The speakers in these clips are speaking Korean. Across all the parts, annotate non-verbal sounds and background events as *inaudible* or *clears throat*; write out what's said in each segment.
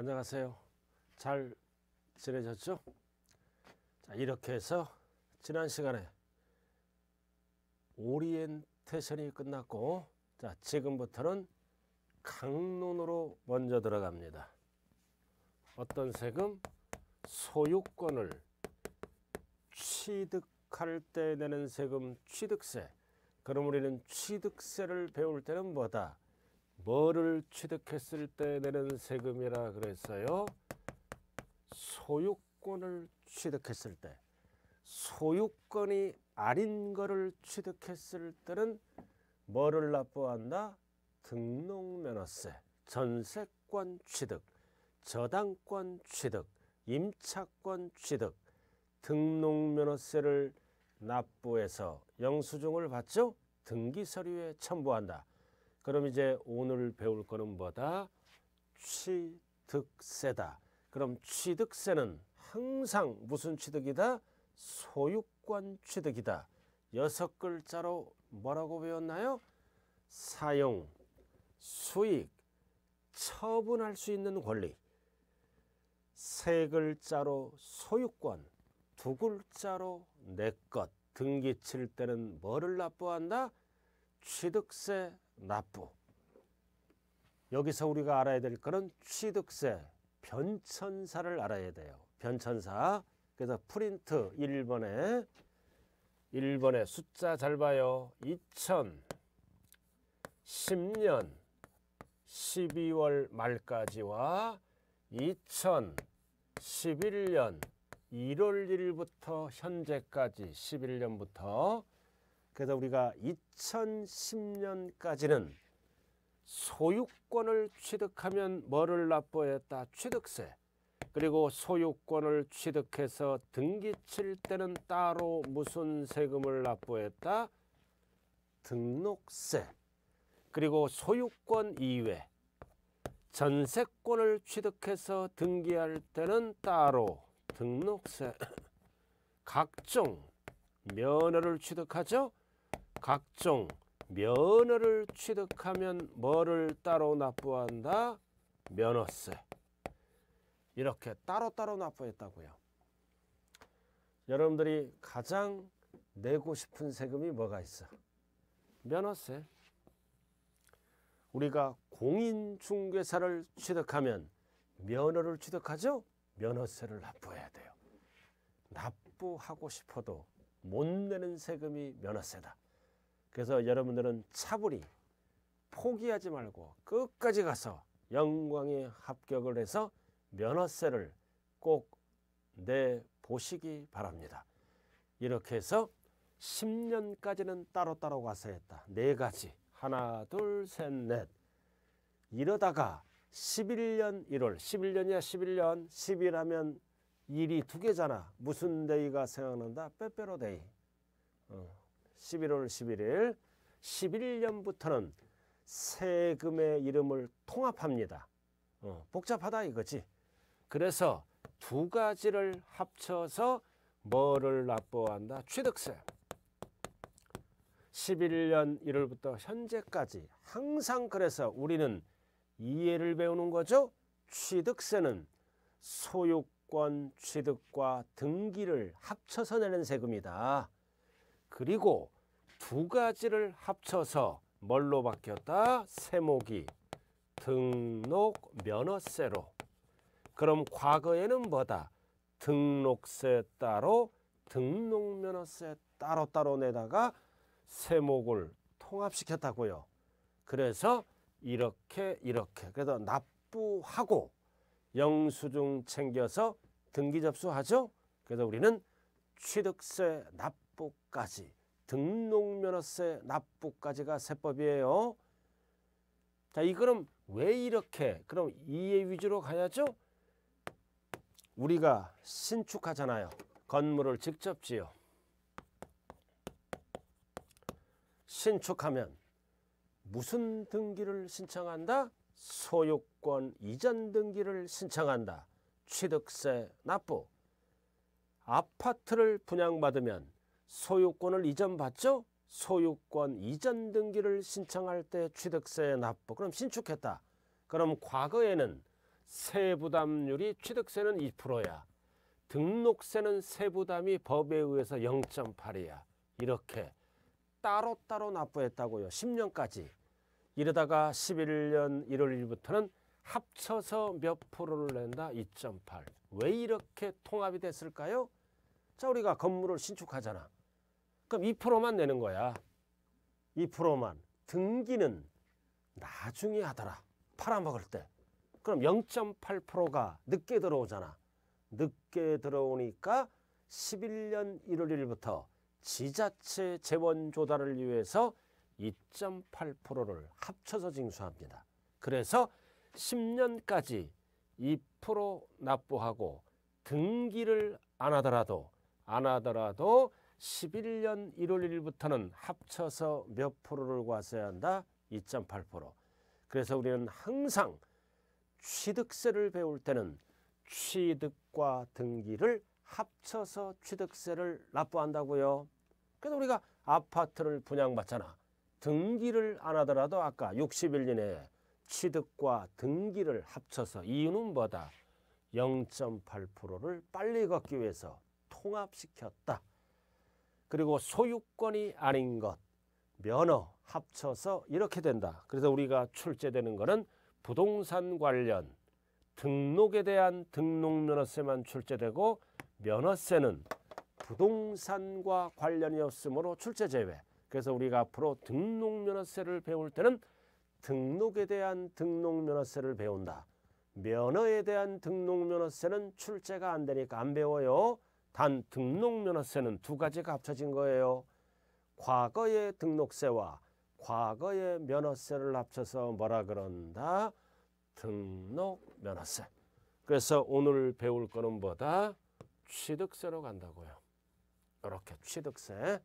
안녕하세요. 잘 지내셨죠? 자, 이렇게 해서 지난 시간에 오리엔테션이 끝났고 자, 지금부터는 강론으로 먼저 들어갑니다. 어떤 세금? 소유권을 취득할 때 내는 세금 취득세. 그럼 우리는 취득세를 배울 때는 뭐다? 뭐를 취득했을 때 내는 세금이라 그랬어요? 소유권을 취득했을 때 소유권이 아닌 거를 취득했을 때는 뭐를 납부한다? 등록면허세, 전세권 취득, 저당권 취득, 임차권 취득, 등록면허세를 납부해서 영수증을 받죠? 등기서류에 첨부한다. 그럼 이제 오늘 배울 거는 뭐다? 취득세다. 그럼 취득세는 항상 무슨 취득이다? 소유권 취득이다. 여섯 글자로 뭐라고 배웠나요? 사용, 수익, 처분할 수 있는 권리. 세 글자로 소유권, 두 글자로 내 것. 등기 칠 때는 뭐를 납부한다? 취득세 납부. 여기서 우리가 알아야 될 것은 취득세, 변천사를 알아야 돼요. 변천사. 그래서 프린트 1번에 1번에 숫자 잘 봐요. 2010년 12월 말까지와 2011년 1월 1일부터 현재까지 11년부터 그래서 우리가 2010년까지는 소유권을 취득하면 뭐를 납부했다? 취득세. 그리고 소유권을 취득해서 등기 칠 때는 따로 무슨 세금을 납부했다? 등록세. 그리고 소유권 이외 전세권을 취득해서 등기할 때는 따로 등록세 *clears throat* 각종 면허를 취득하죠. 각종 면허를 취득하면 뭐를 따로 납부한다? 면허세. 이렇게 따로따로 납부했다고요. 여러분들이 가장 내고 싶은 세금이 뭐가 있어? 면허세. 우리가 공인중개사를 취득하면 면허를 취득하죠? 면허세를 납부해야 돼요. 납부하고 싶어도 못 내는 세금이 면허세다. 그래서 여러분들은 차분히 포기하지 말고 끝까지 가서 영광에 합격을 해서 면허세를 꼭 내보시기 바랍니다. 이렇게 해서 10년까지는 따로따로 가서 했다. 네 가지. 하나, 둘, 셋, 넷. 이러다가 11년 1월, 11년이야 11년, 10이라면 일이 두 개잖아. 무슨 데이가 생각난다? 빼빼로 데이. 어. 11월 11일 11년부터는 세금의 이름을 통합합니다. 어, 복잡하다 이거지. 그래서 두 가지를 합쳐서 뭐를 납부한다? 취득세. 11년 1월부터 현재까지 항상 그래서 우리는 이해를 배우는 거죠. 취득세는 소유권 취득과 등기를 합쳐서 내는 세금이다. 그리고 두 가지를 합쳐서 뭘로 바뀌었다? 세목이 등록 면허세로. 그럼 과거에는 뭐다? 등록세 따로 등록면허세 따로 따로 내다가 세목을 통합시켰다고요. 그래서 이렇게 이렇게 그래서 납부하고 영수증 챙겨서 등기 접수하죠. 그래서 우리는 취득세 납부 납부까지 등록면허세 납부까지가 세법이에요. 자, 이 그럼 왜 이렇게 그럼 이해 위주로 가야죠? 우리가 신축하잖아요. 건물을 직접 지어. 신축하면 무슨 등기를 신청한다? 소유권 이전 등기를 신청한다. 취득세 납부. 아파트를 분양받으면 소유권을 이전받죠. 소유권 이전 등기를 신청할 때 취득세 납부. 그럼 신축했다. 그럼 과거에는 세부담률이 취득세는 2%야. 등록세는 세부담이 법에 의해서 0.8이야. 이렇게 따로따로 납부했다고요. 10년까지. 이러다가 11년 1월 1일부터는 합쳐서 몇 프로를 낸다? 2.8. 왜 이렇게 통합이 됐을까요? 자, 우리가 건물을 신축하잖아. 그럼 2%만 내는 거야. 2%만. 등기는 나중에 하더라. 팔아먹을 때. 그럼 0.8%가 늦게 들어오잖아. 늦게 들어오니까 11년 1월 1일부터 지자체 재원 조달을 위해서 2.8%를 합쳐서 징수합니다. 그래서 10년까지 2% 납부하고 등기를 안 하더라도 안 하더라도 11년 1월 1일부터는 합쳐서 몇 프로를 과세해야 한다? 2.8%. 그래서 우리는 항상 취득세를 배울 때는 취득과 등기를 합쳐서 취득세를 납부한다고요. 그래서 우리가 아파트를 분양받잖아. 등기를 안 하더라도 아까 60일 이내에 취득과 등기를 합쳐서 이유는 뭐다? 0.8%를 빨리 걷기 위해서 통합시켰다. 그리고 소유권이 아닌 것, 면허 합쳐서 이렇게 된다. 그래서 우리가 출제되는 것은 부동산 관련 등록에 대한 등록면허세만 출제되고 면허세는 부동산과 관련이 없으므로 출제 제외. 그래서 우리가 앞으로 등록면허세를 배울 때는 등록에 대한 등록면허세를 배운다. 면허에 대한 등록면허세는 출제가 안 되니까 안 배워요. 단 등록면허세는 두 가지가 합쳐진 거예요. 과거의 등록세와 과거의 면허세를 합쳐서 뭐라 그런다? 등록면허세. 그래서 오늘 배울 거는 뭐다? 취득세로 간다고요. 이렇게 취득세.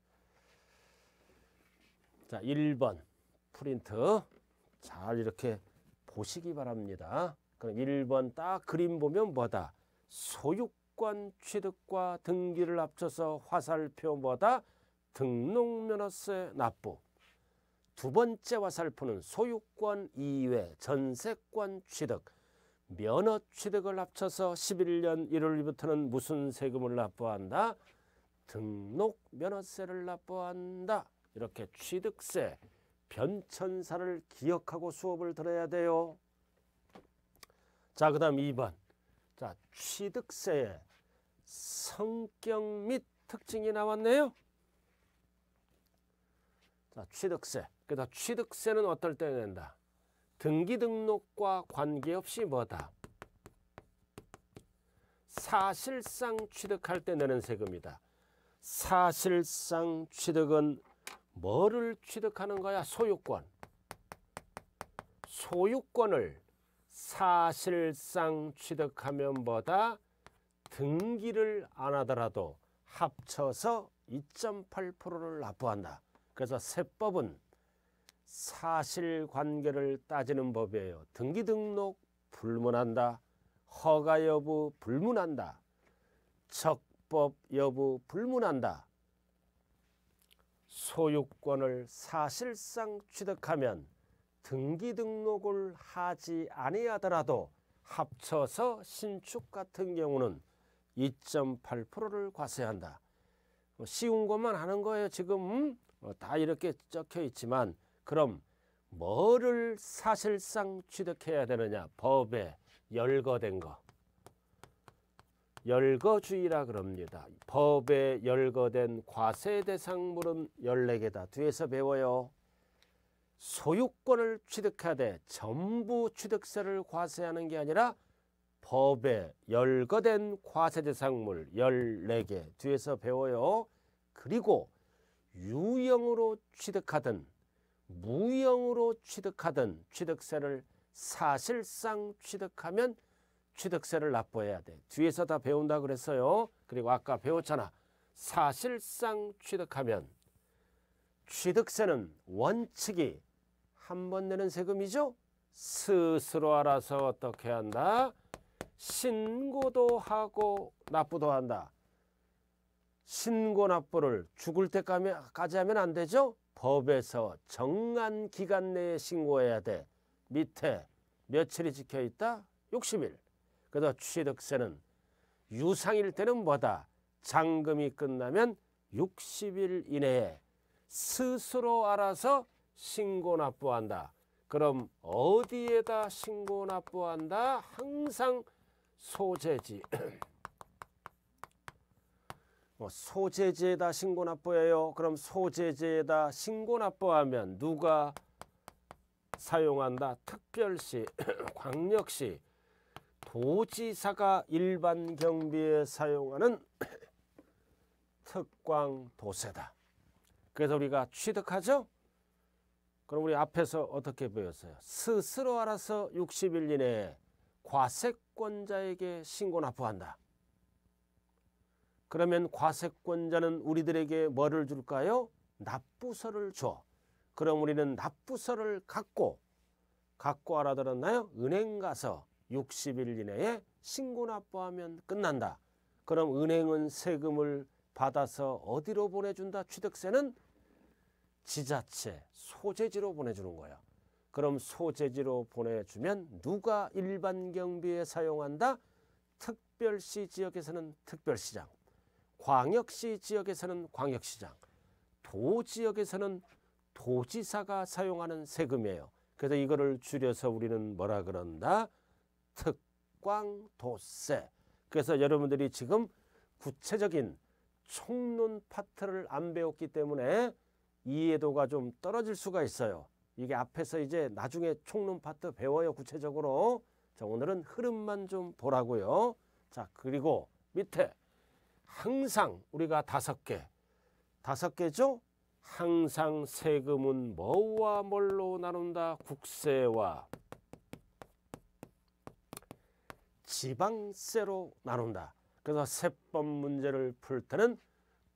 자, 1번 프린트 잘 이렇게 보시기 바랍니다. 그럼 1번 딱 그림 보면 뭐다? 소유 직권 취득과 등기를 합쳐서 화살표보다 등록면허세 납부 두 번째 화살표는 소유권 이외 전세권 취득 면허 취득을 합쳐서 11년 1월부터는 무슨 세금을 납부한다? 등록 면허세를 납부한다. 이렇게 취득세, 변천사를 기억하고 수업을 들어야 돼요. 자, 그 다음 2번. 자, 취득세의 성격 및 특징이 나왔네요. 자, 취득세. 그다 그러니까 취득세는 어떨 때 낸다? 등기 등록과 관계없이 뭐다? 사실상 취득할 때 내는 세금이다. 사실상 취득은 뭐를 취득하는 거야? 소유권. 소유권을 사실상 취득하면보다 등기를 안 하더라도 합쳐서 2.8%를 납부한다. 그래서 세법은 사실관계를 따지는 법이에요. 등기 등록 불문한다. 허가 여부 불문한다. 적법 여부 불문한다. 소유권을 사실상 취득하면 등기 등록을 하지 아니하더라도 합쳐서 신축 같은 경우는 2.8%를 과세한다. 뭐 쉬운 것만 하는 거예요. 지금 뭐 다 이렇게 적혀 있지만 그럼 뭐를 사실상 취득해야 되느냐. 법에 열거된 거. 열거주의라 그럽니다. 법에 열거된 과세 대상물은 14개다. 뒤에서 배워요. 소유권을 취득하되 전부 취득세를 과세하는 게 아니라 법에 열거된 과세 대상물 14개 뒤에서 배워요. 그리고 유형으로 취득하든 무형으로 취득하든 취득세를 사실상 취득하면 취득세를 납부해야 돼. 뒤에서 다 배운다 그랬어요. 그리고 아까 배웠잖아. 사실상 취득하면 취득세는 원칙이 한번 내는 세금이죠. 스스로 알아서 어떻게 한다? 신고도 하고 납부도 한다. 신고 납부를 죽을 때까지 하면 안 되죠. 법에서 정한 기간 내에 신고해야 돼. 밑에 며칠이 지켜있다? 60일. 그래서 취득세는 유상일 때는 뭐다? 잔금이 끝나면 60일 이내에 스스로 알아서 신고 납부한다. 그럼 어디에다 신고 납부한다? 항상 소재지. *clears throat* 뭐 소재지에다 신고 납부해요. 그럼 소재지에다 신고 납부하면 누가 사용한다? 특별시, *clears throat* 광역시, 도지사가 일반 경비에 사용하는 *clears throat* 특광도세다. 그래서 우리가 취득하죠? 그럼 우리 앞에서 어떻게 배웠어요? 스스로 알아서 60일 이내에 과세권자에게 신고 납부한다. 그러면 과세권자는 우리들에게 뭐를 줄까요? 납부서를 줘. 그럼 우리는 납부서를 갖고 갖고 알아들었나요? 은행 가서 60일 이내에 신고 납부하면 끝난다. 그럼 은행은 세금을 받아서 어디로 보내준다? 취득세는 지자체, 소재지로 보내주는 거예요. 그럼 소재지로 보내주면 누가 일반 경비에 사용한다? 특별시 지역에서는 특별시장, 광역시 지역에서는 광역시장, 도 지역에서는 도지사가 사용하는 세금이에요. 그래서 이거를 줄여서 우리는 뭐라 그런다? 특광도세. 그래서 여러분들이 지금 구체적인 총론 파트를 안 배웠기 때문에 이해도가 좀 떨어질 수가 있어요. 이게 앞에서 이제 나중에 총론 파트 배워요 구체적으로. 자 오늘은 흐름만 좀 보라고요. 자 그리고 밑에 항상 우리가 다섯 개 다섯 개죠? 항상 세금은 뭐와 뭘로 나눈다? 국세와 지방세로 나눈다. 그래서 세법 문제를 풀 때는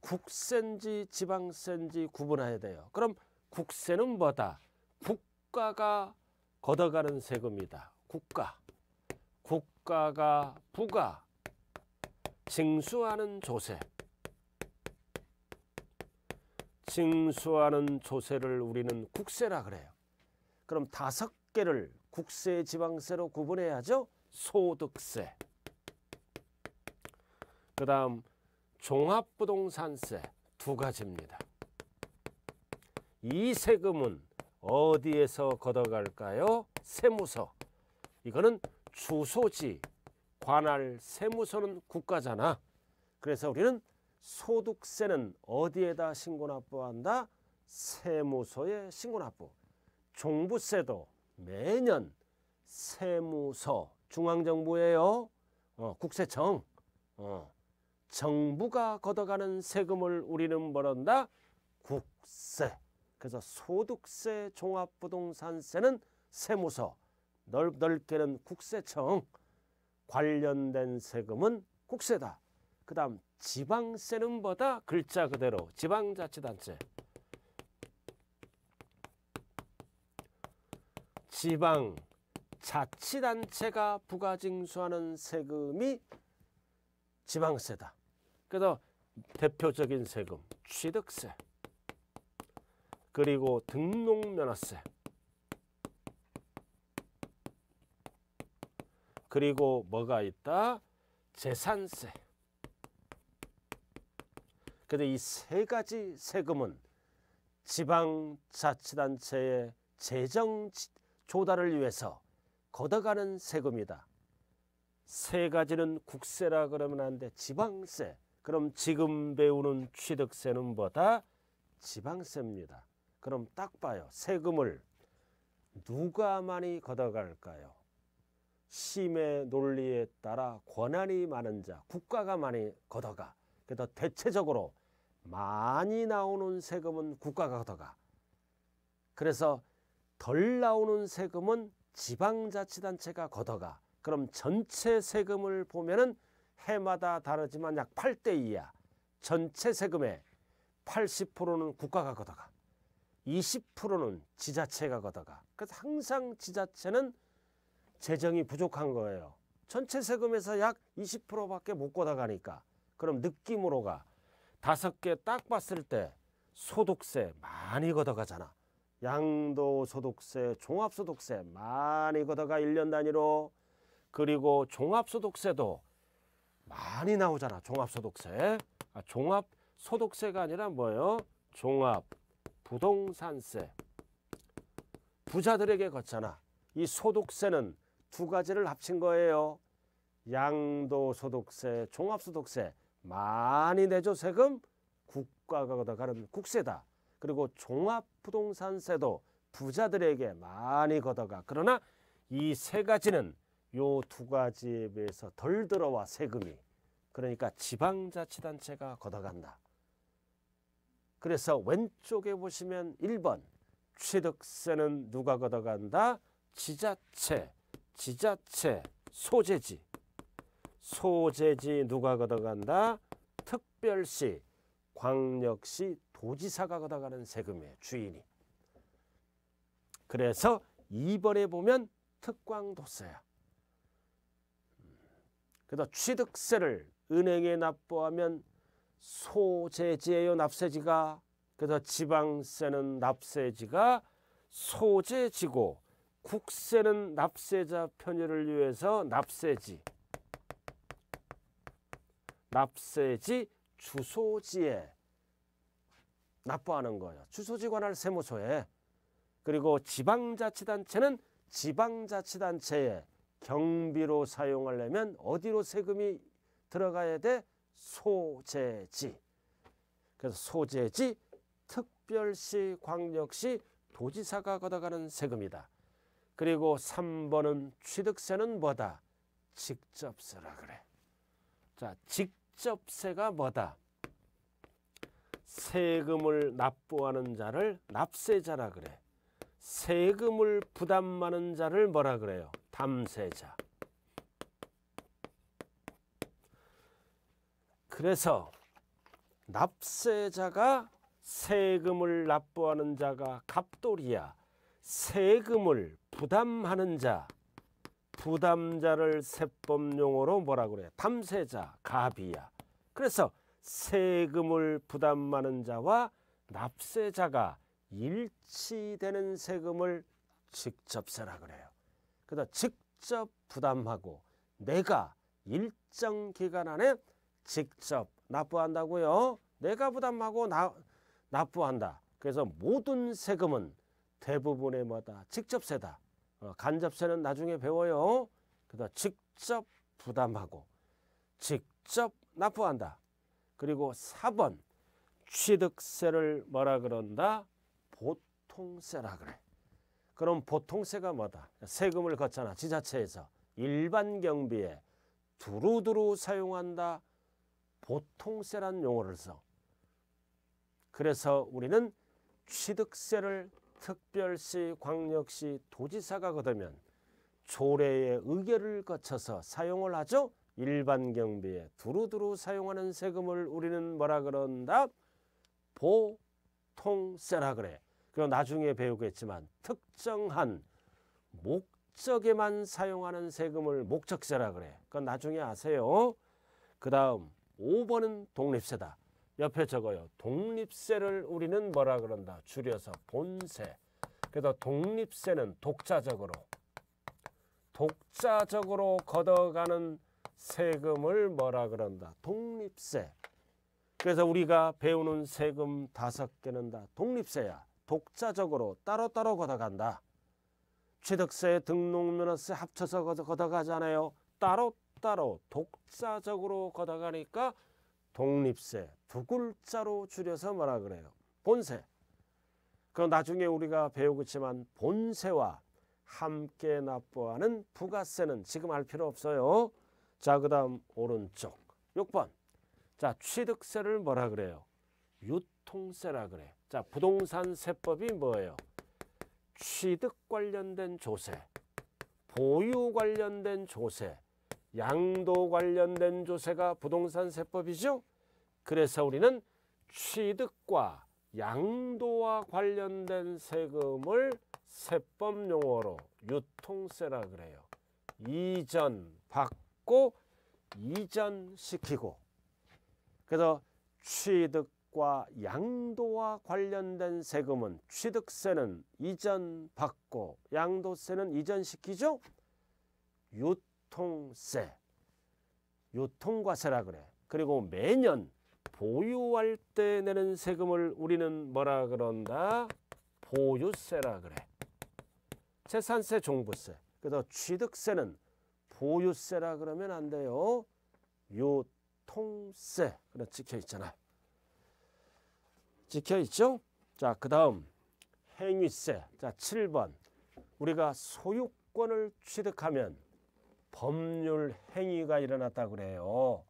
국세인지 지방세인지 구분해야 돼요. 그럼 국세는 뭐다? 국가가 걷어가는 세금이다. 국가. 국가가 부가 징수하는 조세. 징수하는 조세를 우리는 국세라 그래요. 그럼 다섯 개를 국세 지방세로 구분해야죠. 소득세. 그 다음 종합부동산세 두 가지입니다. 이 세금은 어디에서 걷어갈까요? 세무서. 이거는 주소지, 관할 세무서는 국가잖아. 그래서 우리는 소득세는 어디에다 신고 납부한다? 세무서에 신고 납부. 종부세도 매년 세무서 중앙정부예요. 어, 국세청. 어. 정부가 걷어가는 세금을 우리는 벌었다 국세. 그래서 소득세, 종합부동산세는 세무서, 넓, 넓게는 국세청, 관련된 세금은 국세다. 그 다음 지방세는 뭐다? 글자 그대로 지방자치단체. 지방 자치단체가 부가징수하는 세금이 지방세다. 그래서 대표적인 세금, 취득세, 그리고 등록면허세, 그리고 뭐가 있다? 재산세. 근데 이세 가지 세금은 지방자치단체의 재정 조달을 위해서 걷어가는 세금이다. 세 가지는 국세라 그러면 안 돼. 지방세. 그럼 지금 배우는 취득세는 뭐다? 지방세입니다. 그럼 딱 봐요. 세금을 누가 많이 걷어갈까요? 심의 논리에 따라 권한이 많은 자, 국가가 많이 걷어가. 그래서 대체적으로 많이 나오는 세금은 국가가 걷어가. 그래서 덜 나오는 세금은 지방자치단체가 걷어가. 그럼 전체 세금을 보면은 해마다 다르지만 약 8대 2야. 전체 세금의 80%는 국가가 거다가 20%는 지자체가 거다가 그래서 항상 지자체는 재정이 부족한 거예요. 전체 세금에서 약 20%밖에 못 걷어가니까 그럼 느낌으로가 다섯 개 딱 봤을 때 소득세 많이 걷어가잖아. 양도소득세, 종합소득세 많이 걷어가 1년 단위로 그리고 종합소득세도 많이 나오잖아. 종합소득세. 아, 종합소득세가 아니라 뭐예요? 종합 부동산세. 부자들에게 걷잖아. 이 소득세는 두 가지를 합친 거예요. 양도소득세, 종합소득세 많이 내줘 세금 국가가 걷어가는 국세다. 그리고 종합부동산세도 부자들에게 많이 걷어가. 그러나 이 세 가지는 요두 가지에 비해서 덜 들어와 세금이 그러니까 지방자치단체가 걷어간다. 그래서 왼쪽에 보시면 1번 취득세는 누가 걷어간다? 지자체, 지자체, 소재지. 소재지 누가 걷어간다? 특별시, 광역시, 도지사가 걷어가는 세금의 주인이. 그래서 2번에 보면 특광도세야. 그래 취득세를 은행에 납부하면 소재지예요 납세지가 그래 지방세는 납세지가 소재지고 국세는 납세자 편의를 위해서 납세지 납세지 주소지에 납부하는 거예요. 주소지 관할 세무서에 그리고 지방자치단체는 지방자치단체에 경비로 사용하려면 어디로 세금이 들어가야 돼? 소재지. 그래서 소재지 특별시 광역시 도지사가 걷어가는 세금이다. 그리고 3번은 취득세는 뭐다? 직접세라 그래. 자, 직접세가 뭐다? 세금을 납부하는 자를 납세자라 그래. 세금을 부담하는 자를 뭐라 그래요? 감세자. 그래서 납세자가 세금을 납부하는 자가 갑돌이야. 세금을 부담하는 자, 부담자를 세법 용어로 뭐라 그래? 담세자, 갑이야. 그래서 세금을 부담하는 자와 납세자가 일치되는 세금을 직접세라 그래요. 그다 직접 부담하고 내가 일정 기간 안에 직접 납부한다고요. 내가 부담하고 나, 납부한다. 그래서 모든 세금은 대부분의 뭐다 직접세다. 어, 간접세는 나중에 배워요. 그다 직접 부담하고 직접 납부한다. 그리고 4번 취득세를 뭐라 그런다? 보통세라 그래. 그럼 보통세가 뭐다? 세금을 걷잖아 지자체에서 일반 경비에 두루두루 사용한다 보통세란 용어를 써. 그래서 우리는 취득세를 특별시, 광역시, 도지사가 거두면 조례의 의결을 거쳐서 사용을 하죠. 일반 경비에 두루두루 사용하는 세금을 우리는 뭐라 그런다? 보통세라 그래. 그리고 나중에 배우겠지만 특정한 목적에만 사용하는 세금을 목적세라 그래. 그건 나중에 아세요. 그 다음 5번은 독립세다. 옆에 적어요. 독립세를 우리는 뭐라 그런다. 줄여서 본세. 그래서 독립세는 독자적으로 독자적으로 걷어가는 세금을 뭐라 그런다. 독립세. 그래서 우리가 배우는 세금 다섯 개는 다 독립세야. 독자적으로 따로따로 걷어간다. 취득세, 등록면허세 합쳐서 걷어가잖아요. 따로따로 독자적으로 걷어가니까 독립세 두 글자로 줄여서 뭐라 그래요. 본세. 그 나중에 우리가 배우겠지만 본세와 함께 납부하는 부가세는 지금 알 필요 없어요. 자, 그 다음 오른쪽 6번. 자, 취득세를 뭐라 그래요? 유통세라 그래요. 자, 부동산 세법이 뭐예요? 취득 관련된 조세, 보유 관련된 조세, 양도 관련된 조세가 부동산 세법이죠. 그래서 우리는 취득과 양도와 관련된 세금을 세법 용어로 유통세라 그래요. 이전 받고 이전시키고 그래서 취득 과 양도와 관련된 세금은 취득세는 이전 받고 양도세는 이전시키죠. 유통세, 유통과세라 그래. 그리고 매년 보유할 때 내는 세금을 우리는 뭐라 그런다? 보유세라 그래. 재산세, 종부세. 그래서 취득세는 보유세라 그러면 안 돼요. 유통세. 그래 찍혀 있잖아요. 찍혀 있죠? 자, 그 다음 행위세. 자, 7번. 우리가 소유권을 취득하면 법률 행위가 일어났다 그래요.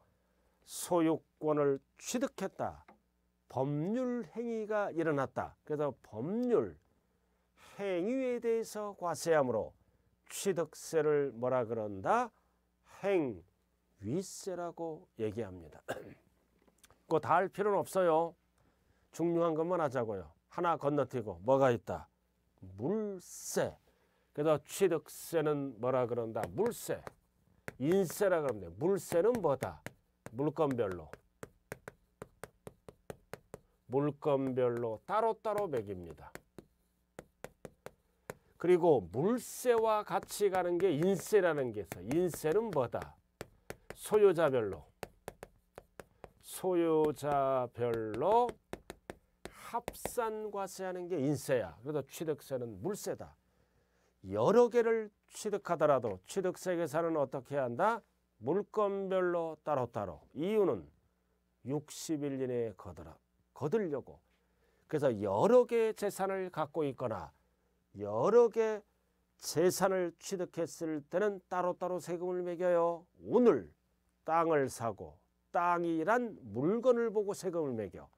소유권을 취득했다. 법률 행위가 일어났다. 그래서 법률 행위에 대해서 과세함으로 취득세를 뭐라 그런다? 행위세라고 얘기합니다. *clears throat* 그거 다 할 필요는 없어요. 중요한 것만 하자고요. 하나 건너뛰고 뭐가 있다? 물세. 그래서 취득세는 뭐라 그런다? 물세. 인세라 그러면 돼. 물세는 뭐다? 물건별로. 물건별로 따로따로 매깁니다. 그리고 물세와 같이 가는 게 인세라는 게 있어요. 인세는 뭐다? 소유자별로. 소유자별로 합산과세하는 게 인세야. 그래서 취득세는 물세다. 여러 개를 취득하더라도 취득세 계산은 어떻게 한다? 물건별로 따로따로. 이유는 60일 이내에 거더라 거들려고. 그래서 여러 개의 재산을 갖고 있거나 여러 개 재산을 취득했을 때는 따로따로 세금을 매겨요. 오늘 땅을 사고 땅이란 물건을 보고 세금을 매겨.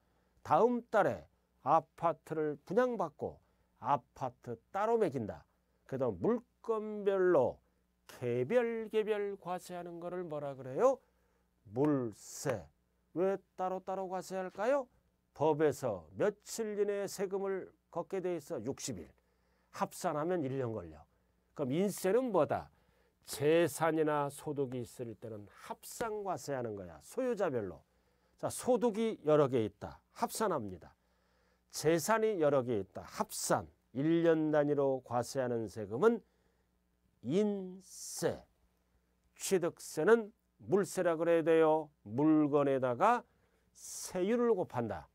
다음 달에 아파트를 분양받고 아파트 따로 매긴다. 그다음 물건별로 개별 개별 과세하는 거를 뭐라 그래요? 물세. 왜 따로 따로 과세할까요? 법에서 며칠 이내에 세금을 걷게 돼 있어 60일. 합산하면 1년 걸려. 그럼 인세는 뭐다? 재산이나 소득이 있을 때는 합산 과세하는 거야. 소유자별로. 자, 소득이 여러 개 있다. 합산합니다. 재산이 여러 개 있다. 합산 1년 단위로 과세하는 세금은 인세. 취득세는 물세라 그래야 돼요. 물건에다가 세율을 곱한다.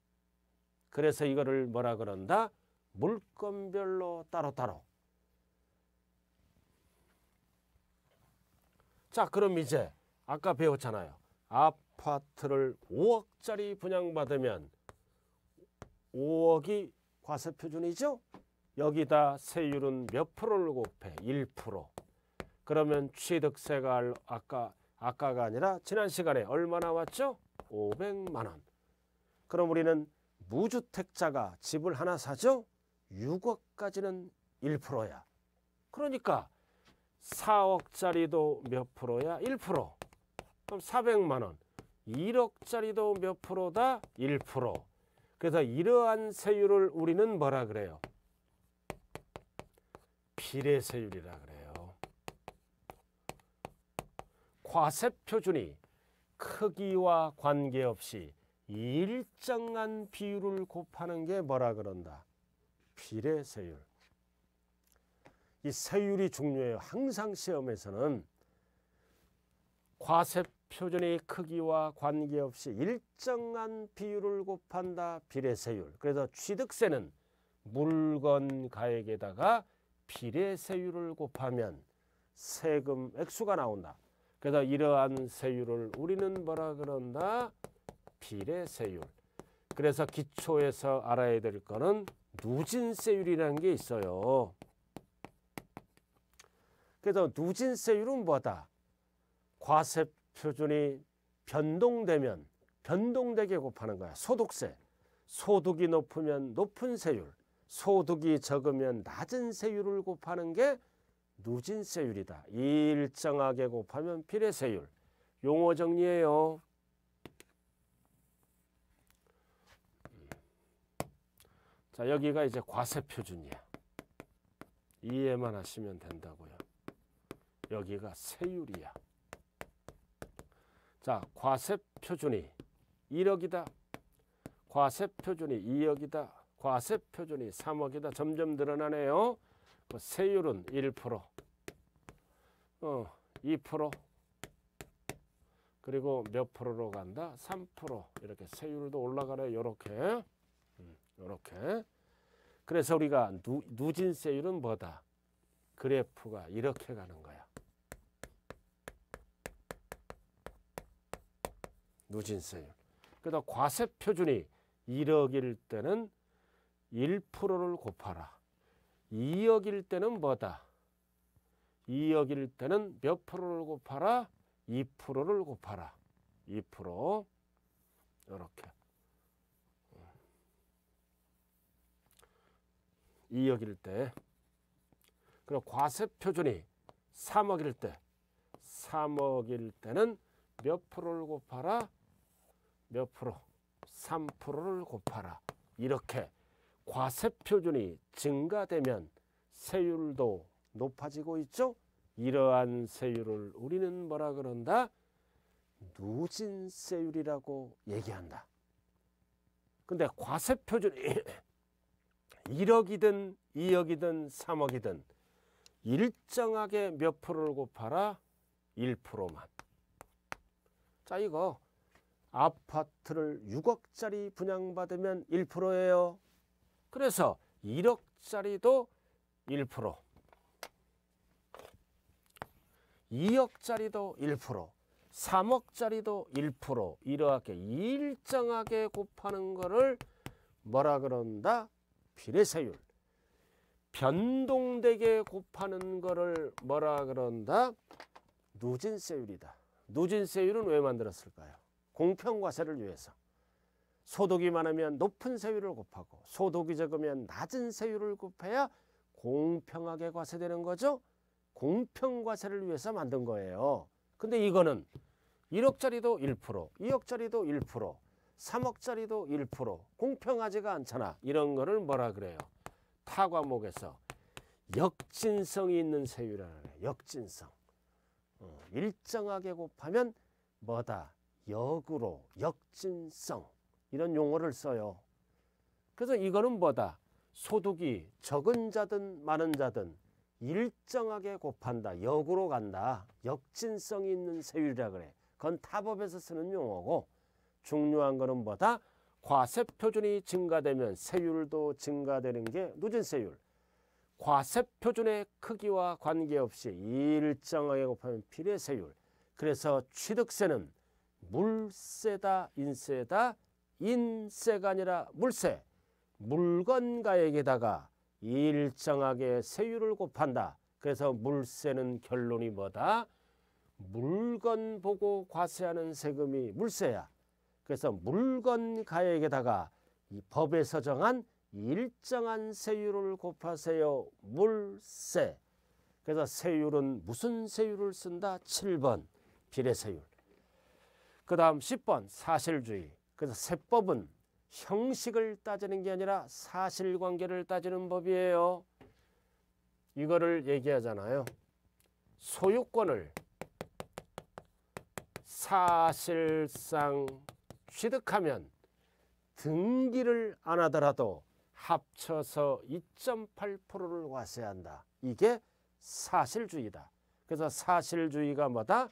그래서 이거를 뭐라 그런다? 물건별로 따로따로. 자, 그럼 이제 아까 배웠잖아요. 아파트를 5억짜리 분양받으면 5억이 과세 표준이죠. 여기다 세율은 몇 프로를 곱해? 1%. 그러면 취득세가 아까 아까가 아니라 지난 시간에 얼마 나왔죠? 500만 원. 그럼 우리는 무주택자가 집을 하나 사죠? 6억까지는 1%야. 그러니까 4억짜리도 몇 프로야? 1%. 그럼 400만 원. 1억짜리도 몇 프로다? 1%. 그래서 이러한 세율을 우리는 뭐라 그래요? 비례세율이라 그래요. 과세표준이 크기와 관계없이 일정한 비율을 곱하는 게 뭐라 그런다? 비례세율. 이 세율이 중요해요. 항상 시험에서는 과세 표준의 크기와 관계없이 일정한 비율을 곱한다 비례세율 그래서 취득세는 물건 가액에다가 비례세율을 곱하면 세금 액수가 나온다 그래서 이러한 세율을 우리는 뭐라 그런다 비례세율 그래서 기초에서 알아야 될 거는 누진세율이라는 게 있어요 그래서 누진세율은 뭐다 과세 표준이 변동되면 변동되게 곱하는 거야. 소득세. 소득이 높으면 높은 세율, 소득이 적으면 낮은 세율을 곱하는 게 누진세율이다. 일정하게 곱하면 비례세율. 용어 정리예요. 자, 여기가 이제 과세 표준이야. 이해만 하시면 된다고요. 여기가 세율이야. 자, 과세 표준이 1억이다. 과세 표준이 2억이다. 과세 표준이 3억이다. 점점 늘어나네요. 뭐 세율은 1%, 어, 2%, 그리고 몇 프로로 간다? 3% 이렇게 세율도 올라가네. 요렇게. 음, 요렇게. 그래서 우리가 누, 누진세율은 뭐다? 그래프가 이렇게 가는 거야. 누진세율. 그다 과세 표준이 1억일 때는 1%를 곱하라. 2억일 때는 뭐다? 2억일 때는 몇 프로를 곱하라? 2%를 곱하라. 2% 이렇게 2억일 때 그럼 과세 표준이 3억일 때 3억일 때는 몇 프로를 곱하라? 몇 프로? 3%를 곱하라. 이렇게 과세표준이 증가되면 세율도 높아지고 있죠. 이러한 세율을 우리는 뭐라 그런다? 누진세율이라고 얘기한다. 근데 과세표준이 1억이든 *clears throat* 2억이든 3억이든 일정하게 몇 프로를 곱하라? 1%만. 자, 이거 아파트를 6억짜리 분양받으면 1%예요. 그래서 1억짜리도 1%, 2억짜리도 1%, 3억짜리도 1% 이렇게 일정하게 곱하는 거를 뭐라 그런다? 비례세율. 변동되게 곱하는 거를 뭐라 그런다? 누진세율이다. 누진세율은 왜 만들었을까요? 공평과세를 위해서 소득이 많으면 높은 세율을 곱하고 소득이 적으면 낮은 세율을 곱해야 공평하게 과세되는 거죠. 공평과세를 위해서 만든 거예요. 근데 이거는 1억짜리도 1%, 2억짜리도 1%, 3억짜리도 1% 공평하지가 않잖아. 이런 거를 뭐라 그래요? 타 과목에서 역진성이 있는 세율이라는 거요 역진성. 어, 일정하게 곱하면 뭐다? 역으로, 역진성 이런 용어를 써요. 그래서 이거는 뭐다? 소득이 적은 자든 많은 자든 일정하게 곱한다. 역으로 간다. 역진성이 있는 세율이라 그래. 그건 타법에서 쓰는 용어고 중요한 거는 뭐다? 과세표준이 증가되면 세율도 증가되는 게 누진세율. 과세표준의 크기와 관계없이 일정하게 곱하면 비례세율. 그래서 취득세는 물세다 인세다 인세가 아니라 물세 물건가액에다가 일정하게 세율을 곱한다. 그래서 물세는 결론이 뭐다? 물건 보고 과세하는 세금이 물세야. 그래서 물건가액에다가 이 법에서 정한 일정한 세율을 곱하세요. 물세. 그래서 세율은 무슨 세율을 쓴다? 7번 비례세율. 그 다음 10번 사실주의. 그래서 세법은 형식을 따지는 게 아니라 사실관계를 따지는 법이에요. 이거를 얘기하잖아요. 소유권을 사실상 취득하면 등기를 안 하더라도 합쳐서 2.8%를 과세한다. 이게 사실주의다. 그래서 사실주의가 뭐다?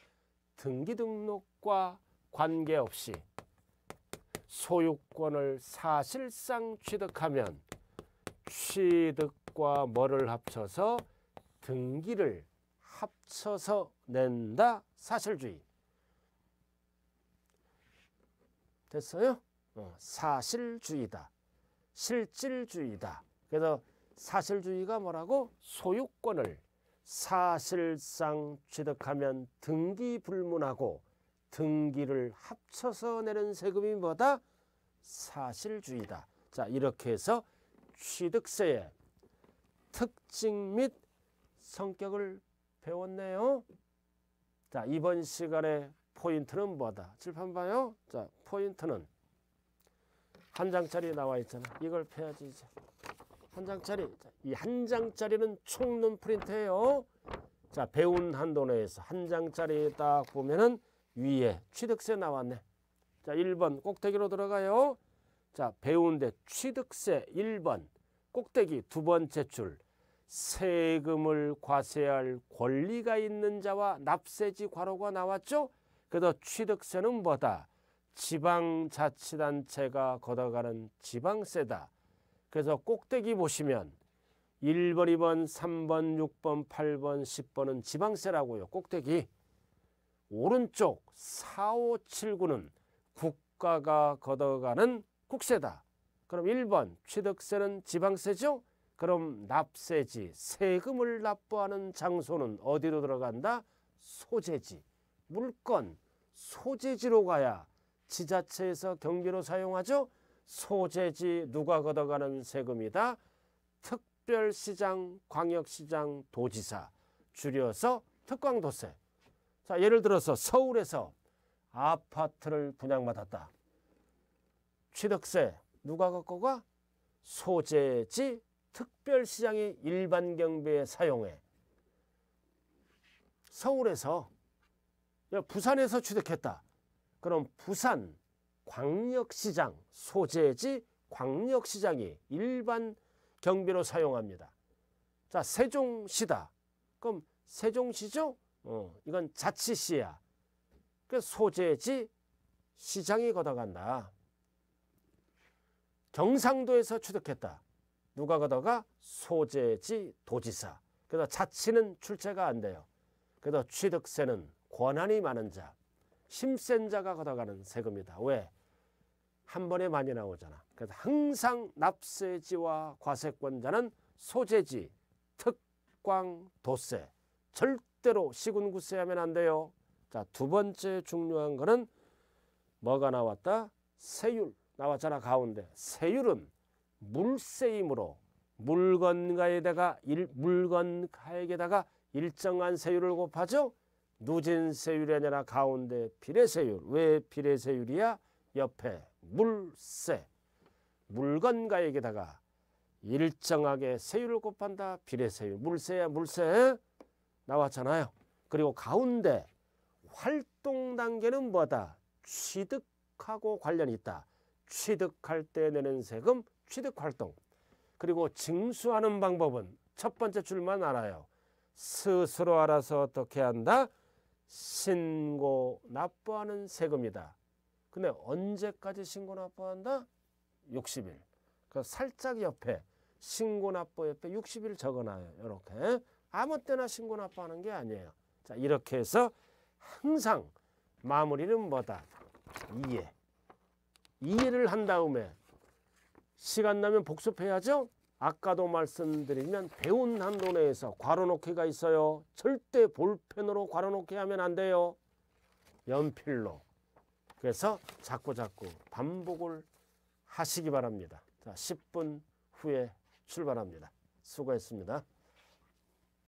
등기등록과 관계없이 소유권을 사실상 취득하면 취득과 뭐를 합쳐서 등기를 합쳐서 낸다 사실주의 됐어요? 어, 사실주의다 실질주의다 그래서 사실주의가 뭐라고? 소유권을 사실상 취득하면 등기불문하고 등기를 합쳐서 내는 세금이 뭐다? 사실주의다. 자 이렇게 해서 취득세의 특징 및 성격을 배웠네요. 자 이번 시간의 포인트는 뭐다? 칠판 봐요. 자 포인트는 한 장짜리 나와 있잖아. 이걸 패야지 이제. 한 장짜리. 이 한 장짜리는 총론 프린트예요. 자 배운 한도 내에서 한 장짜리 딱 보면은 위에 취득세 나왔네. 자, 1번 꼭대기로 들어가요. 자, 배운데 취득세 1번 꼭대기 두 번째 줄 세금을 과세할 권리가 있는 자와 납세지 과로가 나왔죠. 그래서 취득세는 뭐다? 지방자치단체가 걷어가는 지방세다. 그래서 꼭대기 보시면 1번, 2번, 3번, 6번, 8번, 10번은 지방세라고요. 꼭대기. 오른쪽 4579는 국가가 걷어가는 국세다. 그럼 1번 취득세는 지방세죠? 그럼 납세지 세금을 납부하는 장소는 어디로 들어간다? 소재지 물건 소재지로 가야 지자체에서 경비로 사용하죠. 소재지 누가 걷어가는 세금이다. 특별시장, 광역시장, 도지사 줄여서 특광도세 자, 예를 들어서 서울에서 아파트를 분양받았다. 취득세 누가 갖고 가? 소재지 특별시장의 일반 경비에 사용해. 서울에서 부산에서 취득했다. 그럼 부산 광역시장 소재지 광역시장이 일반 경비로 사용합니다. 자 세종시다. 그럼 세종시죠? 어, 이건 자치시야. 그 소재지 시장이 걷어간다. 경상도에서 취득했다. 누가 걷어가? 소재지 도지사. 그래서 자치는 출제가 안 돼요. 그래서 취득세는 권한이 많은 자, 심센 자가 걷어가는 세금이다. 왜? 한 번에 많이 나오잖아. 그래서 항상 납세지와 과세권자는 소재지, 특광, 도세, 절대 절대로 시군구세하면 안 돼요. 자, 두 번째 중요한 거는 뭐가 나왔다? 세율 나왔잖아 가운데. 세율은 물세이므로 물건가에다가 일, 물건가에다가 일정한 세율을 곱하죠. 누진 세율이 아니라 가운데 비례세율. 왜 비례세율이야? 옆에 물세. 물건가에다가 일정하게 세율을 곱한다. 비례세율. 물세야 물세. 나왔잖아요. 그리고 가운데 활동 단계는 뭐다? 취득하고 관련이 있다. 취득할 때 내는 세금, 취득활동. 그리고 징수하는 방법은 첫 번째 줄만 알아요. 스스로 알아서 어떻게 한다? 신고 납부하는 세금이다. 근데 언제까지 신고 납부한다? 60일. 그 살짝 옆에 신고 납부 옆에 60일 적어놔요. 이렇게. 아무 때나 신고 납부하는 게 아니에요. 자 이렇게 해서 항상 마무리는 뭐다? 이해. 이해를 한 다음에 시간 나면 복습해야죠. 아까도 말씀드리면 배운 한도 내에서 괄호놓기가 있어요. 절대 볼펜으로 괄호놓기 하면 안 돼요. 연필로. 그래서 자꾸자꾸 반복을 하시기 바랍니다. 자, 10분 후에 출발합니다. 수고했습니다.